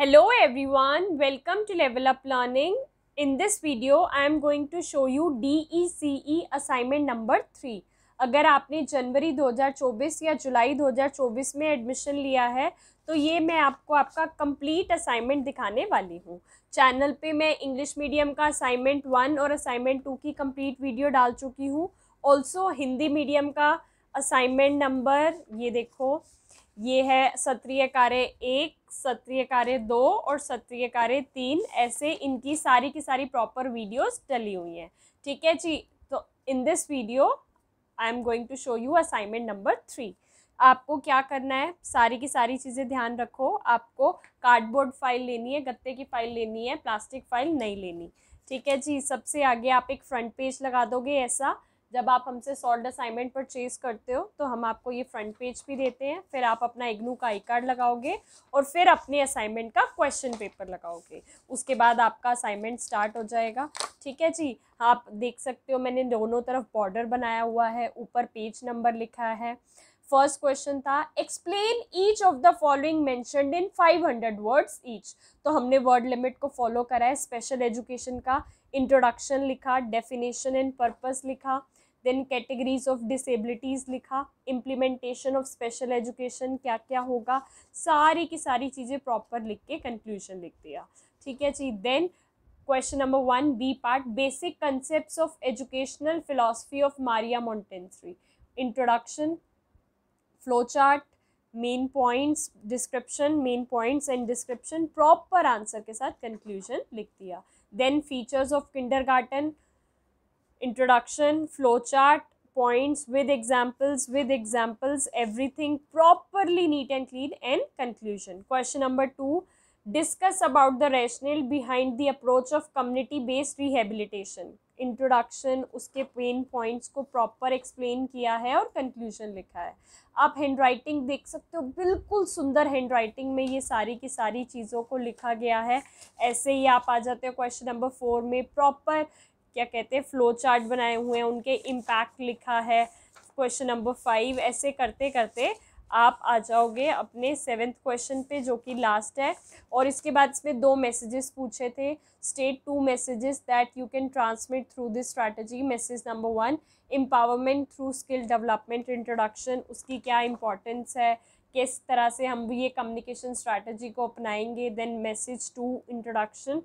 Hello everyone, welcome to Level Up Learning. In this video, I am going to show you DECE assignment number three अगर आपने जनवरी 2024 या जुलाई 2024 में admission लिया है तो ये मैं आपको आपका कंप्लीट असाइनमेंट दिखाने वाली हूँ चैनल पे मैं इंग्लिश मीडियम का असाइनमेंट वन और असाइनमेंट टू की कंप्लीट वीडियो डाल चुकी हूँ ऑल्सो हिंदी मीडियम का असाइनमेंट नंबर ये देखो ये है सत्रिय कार्य एक सत्रिय कार्य दो और सत्रिय कार्य तीन ऐसे इनकी सारी की सारी प्रॉपर वीडियोस डली हुई हैं ठीक है जी तो in this video I am going to show you assignment number three आपको क्या करना है सारी की सारी चीज़ें ध्यान रखो आपको कार्डबोर्ड फाइल लेनी है गत्ते की फाइल लेनी है प्लास्टिक फाइल नहीं लेनी ठीक है जी सबसे आगे आप एक फ्रंट पेज लगा दोगे ऐसा जब आप हमसे सॉल्ड असाइनमेंट परचेज करते हो तो हम आपको ये फ्रंट पेज भी देते हैं फिर आप अपना इग्नू का आई कार्ड लगाओगे और फिर अपने असाइनमेंट का क्वेश्चन पेपर लगाओगे उसके बाद आपका असाइनमेंट स्टार्ट हो जाएगा ठीक है जी आप देख सकते हो मैंने दोनों तरफ बॉर्डर बनाया हुआ है ऊपर पेज नंबर लिखा है फर्स्ट क्वेश्चन था explain each of the following mentioned in five hundred words each तो हमने वर्ड लिमिट को फॉलो करा है स्पेशल एजुकेशन का इंट्रोडक्शन लिखा डेफिनेशन एंड पर्पस लिखा देन कैटेगरीज ऑफ डिसेबिलिटीज़ लिखा इम्प्लीमेंटेशन ऑफ स्पेशल एजुकेशन क्या क्या होगा सारी की सारी चीज़ें प्रॉपर लिख के कंक्लूजन लिख दिया ठीक है जी then question number one B part basic concept of educational philosophy of Maria Montessori introduction flow chart main points description main points and description proper answer के साथ कंक्लूजन लिख दिया then features of kindergarten, introduction, flowchart, points with examples, with examples, everything properly neat and clean and conclusion. Question number 2 discuss about the rational behind the approach of community based rehabilitation introduction उसके pen points को proper explain किया है और conclusion लिखा है आप hand writing देख सकते हो बिल्कुल सुंदर हैंड राइटिंग में ये सारी की सारी चीज़ों को लिखा गया है ऐसे ही आप आ जाते हो क्वेश्चन नंबर फोर में प्रॉपर क्या कहते हैं फ्लो चार्ट बनाए हुए हैं उनके इम्पैक्ट लिखा है क्वेश्चन नंबर फाइव ऐसे करते करते आप आ जाओगे अपने सेवेंथ क्वेश्चन पे जो कि लास्ट है और इसके बाद इसमें दो मैसेजेस पूछे थे state two messages that you can transmit through this strategy message number one empowerment through skill development introduction उसकी क्या इंपॉर्टेंस है किस तरह से हम ये कम्युनिकेशन स्ट्रैटेजी को अपनाएंगे then message two introduction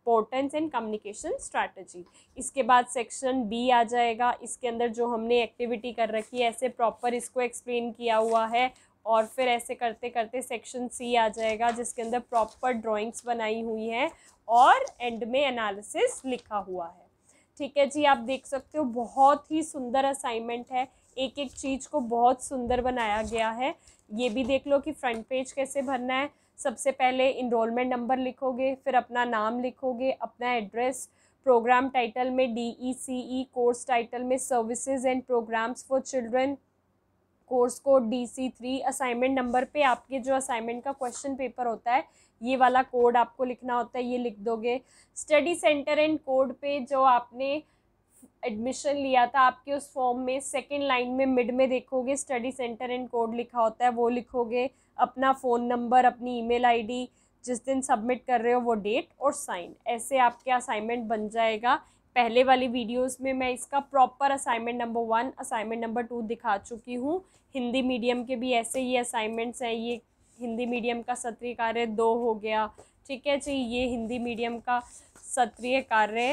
importance and communication strategy इसके बाद सेक्शन बी आ जाएगा इसके अंदर जो हमने एक्टिविटी कर रखी है ऐसे प्रॉपर इसको एक्सप्लेन किया हुआ है और फिर ऐसे करते करते सेक्शन सी आ जाएगा जिसके अंदर प्रॉपर ड्राइंग्स बनाई हुई हैं और एंड में एनालिसिस लिखा हुआ है ठीक है जी आप देख सकते हो बहुत ही सुंदर असाइनमेंट है एक एक चीज़ को बहुत सुंदर बनाया गया है ये भी देख लो कि फ्रंट पेज कैसे भरना है सबसे पहले इनरोलमेंट नंबर लिखोगे फिर अपना नाम लिखोगे अपना एड्रेस प्रोग्राम टाइटल में D E C E course title में services and programmes for children course code D C three assignment number पे आपके जो असाइनमेंट का क्वेश्चन पेपर होता है ये वाला कोड आपको लिखना होता है ये लिख दोगे स्टडी सेंटर एंड कोड पे जो आपने एडमिशन लिया था आपके उस फॉर्म में सेकेंड लाइन में मिड में देखोगे स्टडी सेंटर एंड कोड लिखा होता है वो लिखोगे अपना फ़ोन नंबर अपनी ईमेल आईडी जिस दिन सबमिट कर रहे हो वो डेट और साइन ऐसे आपके असाइनमेंट बन जाएगा पहले वाली वीडियोस में मैं इसका proper assignment number one assignment number two दिखा चुकी हूँ हिंदी मीडियम के भी ऐसे ही असाइनमेंट्स हैं ये हिंदी मीडियम का सत्रीय कार्य दो हो गया ठीक है जी ये हिंदी मीडियम का सत्रीय कार्य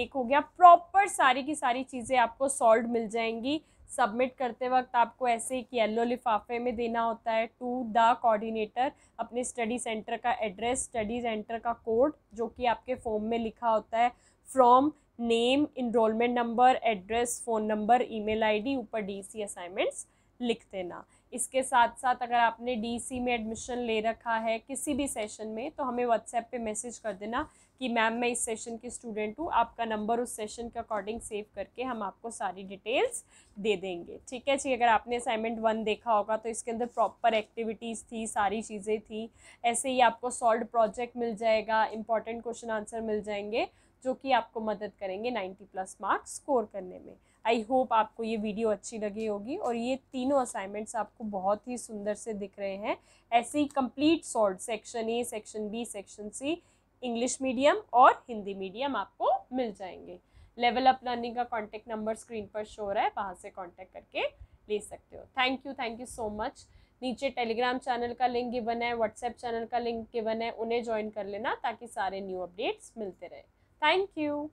एक हो गया प्रॉपर सारी की सारी चीज़ें आपको सॉल्व मिल जाएंगी सबमिट करते वक्त आपको ऐसे एक येलो लिफाफे में देना होता है टू द कोऑर्डिनेटर अपने स्टडी सेंटर का एड्रेस स्टडी सेंटर का कोड जो कि आपके फॉर्म में लिखा होता है from name enrolment number address phone number email ID ऊपर डीसी असाइनमेंट्स लिख देना इसके साथ साथ अगर आपने डी में एडमिशन ले रखा है किसी भी सेशन में तो हमें व्हाट्सएप पे मैसेज कर देना कि मैम मैं इस सेशन की स्टूडेंट हूँ आपका नंबर उस सेशन के अकॉर्डिंग सेव करके हम आपको सारी डिटेल्स दे देंगे ठीक है जी अगर आपने असाइनमेंट वन देखा होगा तो इसके अंदर प्रॉपर एक्टिविटीज़ थी सारी चीज़ें थी ऐसे ही आपको सॉल्व प्रोजेक्ट मिल जाएगा इंपॉर्टेंट क्वेश्चन आंसर मिल जाएंगे जो कि आपको मदद करेंगे नाइन्टी प्लस मार्क्स स्कोर करने में आई होप आपको ये वीडियो अच्छी लगी होगी और ये तीनों असाइनमेंट्स आपको बहुत ही सुंदर से दिख रहे हैं ऐसे ही complete solve section A section B section C English medium और हिंदी मीडियम आपको मिल जाएंगे लेवल अप लर्निंग का कॉन्टैक्ट नंबर स्क्रीन पर शो रहा है वहाँ से कॉन्टैक्ट करके ले सकते हो thank you thank you so much नीचे टेलीग्राम चैनल का लिंक गिवन है व्हाट्सएप चैनल का लिंक गिवन है उन्हें ज्वाइन कर लेना ताकि सारे न्यू अपडेट्स मिलते रहे थैंक यू